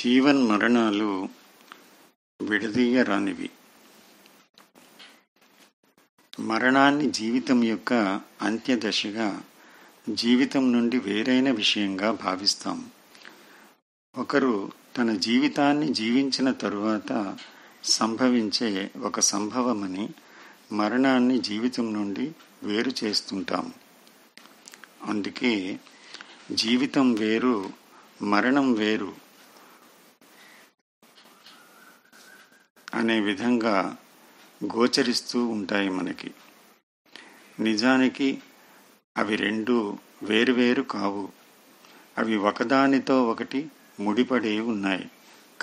జీవన్ మరణాలు విడదీయరానివి మరణాన్ని జీవితం యొక్క అంత్యదశగా జీవితం నుండి వేరైన విషయంగా భావిస్తాం ఒకరు తన జీవితాన్ని జీవించిన తరువాత సంభవించే ఒక సంభవమని మరణాన్ని జీవితం నుండి వేరు చేస్తుంటాం అందుకే జీవితం వేరు మరణం వేరు అనే విధంగా గోచరిస్తూ ఉంటాయి మనకి నిజానికి అవి రెండు వేరువేరు కావు అవి ఒకదానితో ఒకటి ముడిపడే ఉన్నాయి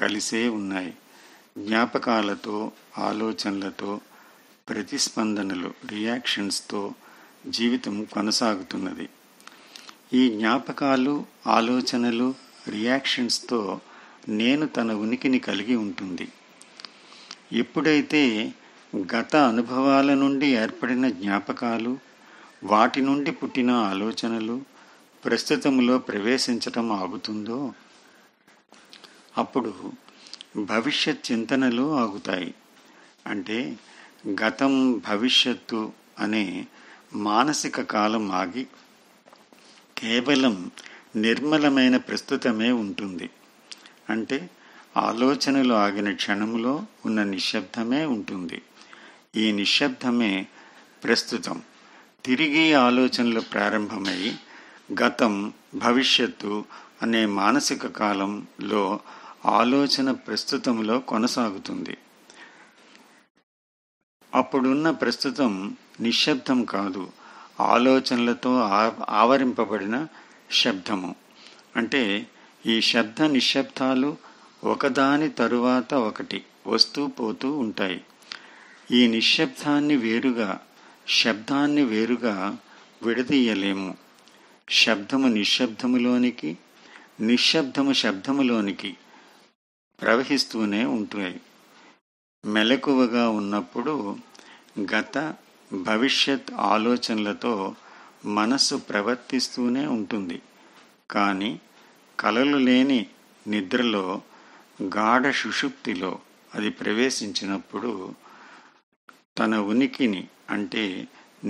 కలిసే ఉన్నాయి జ్ఞాపకాలతో ఆలోచనలతో ప్రతిస్పందనలు రియాక్షన్స్తో జీవితం కొనసాగుతున్నది ఈ జ్ఞాపకాలు ఆలోచనలు రియాక్షన్స్తో నేను తన ఉనికిని కలిగి ఉంటుంది ఎప్పుడైతే గత అనుభవాల నుండి ఏర్పడిన జ్ఞాపకాలు వాటి నుండి పుట్టిన ఆలోచనలు ప్రస్తుతంలో ప్రవేశించటం ఆగుతుందో అప్పుడు భవిష్యత్ చింతనలు ఆగుతాయి అంటే గతం భవిష్యత్తు అనే మానసిక కాలం ఆగి కేవలం నిర్మలమైన ప్రస్తుతమే ఉంటుంది అంటే ఆలోచనలు ఆగిన క్షణంలో ఉన్న నిశ్శబ్దమే ఉంటుంది ఈ నిశ్శబ్దమే ప్రస్తుతం తిరిగి ఆలోచనలు ప్రారంభమై గతం భవిష్యత్తు అనే మానసిక కాలంలో ఆలోచన ప్రస్తుతంలో కొనసాగుతుంది అప్పుడున్న ప్రస్తుతం నిశ్శబ్దం కాదు ఆలోచనలతో ఆవరింపబడిన శబ్దము అంటే ఈ శబ్ద నిశ్శబ్దాలు ఒకదాని తరువాత ఒకటి వస్తూ పోతూ ఉంటాయి ఈ నిశ్శబ్దాన్ని వేరుగా శబ్దాన్ని వేరుగా విడదీయలేము శబ్దము నిశ్శబ్దములోనికి నిశ్శబ్దము శబ్దములోనికి ప్రవహిస్తూనే ఉంటాయి మెలకువగా ఉన్నప్పుడు గత భవిష్యత్ ఆలోచనలతో మనస్సు ప్రవర్తిస్తూనే ఉంటుంది కానీ కలలు లేని నిద్రలో గాఢ సుషుప్తిలో అది ప్రవేశించినప్పుడు తన ఉనికిని అంటే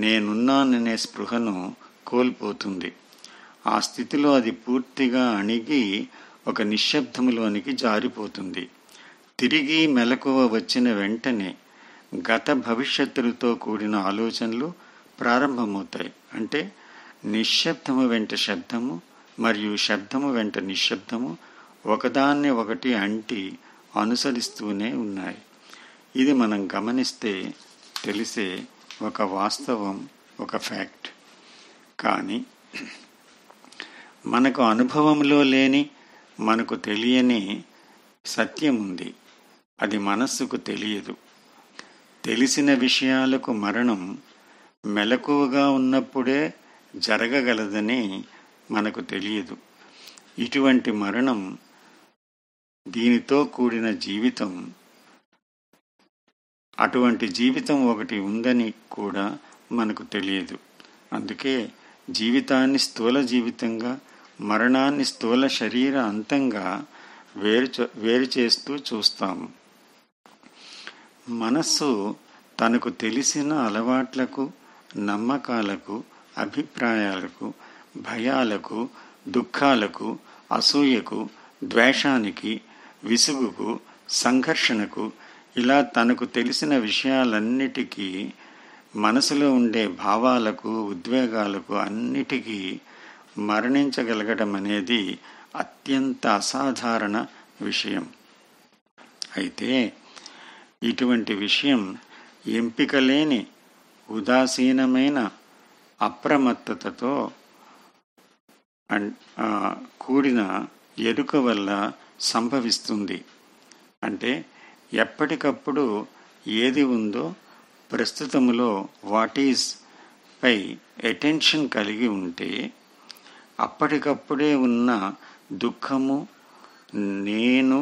నేనున్నాననే స్పృహను కోల్పోతుంది ఆ స్థితిలో అది పూర్తిగా అణిగి ఒక నిశ్శబ్దములోనికి జారిపోతుంది తిరిగి మెలకువ వచ్చిన వెంటనే గత భవిష్యత్తులతో కూడిన ఆలోచనలు ప్రారంభమవుతాయి అంటే నిశ్శబ్దము వెంట శబ్దము మరియు శబ్దము వెంట నిశ్శబ్దము ఒకదాన్ని ఒకటి అంటి అనుసరిస్తూనే ఉన్నాయి ఇది మనం గమనిస్తే తెలిసే ఒక వాస్తవం ఒక ఫ్యాక్ట్ కానీ మనకు అనుభవంలో లేని మనకు తెలియని సత్యం ఉంది అది మనస్సుకు తెలియదు తెలిసిన విషయాలకు మరణం మెలకువగా ఉన్నప్పుడే జరగగలదని మనకు తెలియదు ఇటువంటి మరణం దీనితో కూడిన జీవితం అటువంటి జీవితం ఒకటి ఉందని కూడా మనకు తెలియదు అందుకే జీవితాన్ని స్థూల జీవితంగా మరణాన్ని స్థూల శరీర అంతంగా వేరు వేరు చేస్తూ చూస్తాము మనస్సు తనకు తెలిసిన అలవాట్లకు నమ్మకాలకు అభిప్రాయాలకు భయాలకు దుఃఖాలకు అసూయకు ద్వేషానికి విసుగుకు సంఘర్షణకు ఇలా తనకు తెలిసిన విషయాలన్నిటికీ మనసులో ఉండే భావాలకు ఉద్వేగాలకు అన్నిటికీ మరణించగలగడం అనేది అత్యంత అసాధారణ విషయం అయితే ఇటువంటి విషయం ఎంపికలేని ఉదాసీనమైన అప్రమత్తతతో కూడిన ఎరుక వల్ల సంభవిస్తుంది అంటే ఎప్పటికప్పుడు ఏది ఉందో ప్రస్తుతములో వాట్ ఈజ్ పై అటెన్షన్ కలిగి ఉంటే అప్పటికప్పుడే ఉన్న దుఃఖము నేను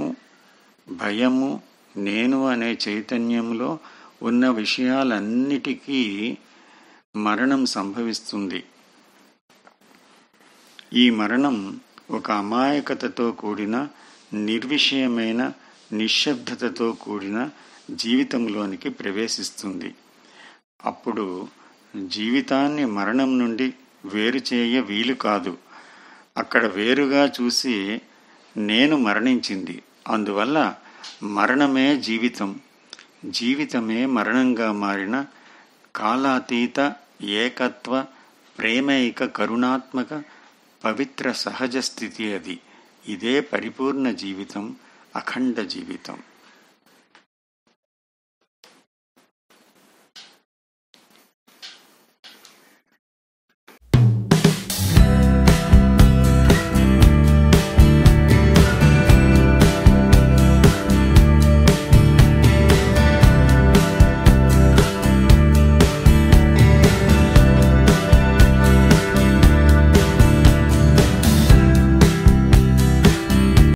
భయము నేను అనే చైతన్యంలో ఉన్న విషయాలన్నిటికీ మరణం సంభవిస్తుంది ఈ మరణం ఒక అమాయకతతో కూడిన నిర్విషయమైన నిశ్శబ్దతతో కూడిన జీవితంలోనికి ప్రవేశిస్తుంది అప్పుడు జీవితాన్ని మరణం నుండి వేరు చేయ వీలు కాదు అక్కడ వేరుగా చూసి నేను మరణించింది అందువల్ల మరణమే జీవితం జీవితమే మరణంగా మారిన కాలాతీత ఏకత్వ ప్రేమైక కరుణాత్మక పవిత్ర సహజ స్థితి అది ఇదే పరిపూర్ణ జీవితం అఖండ జీవితం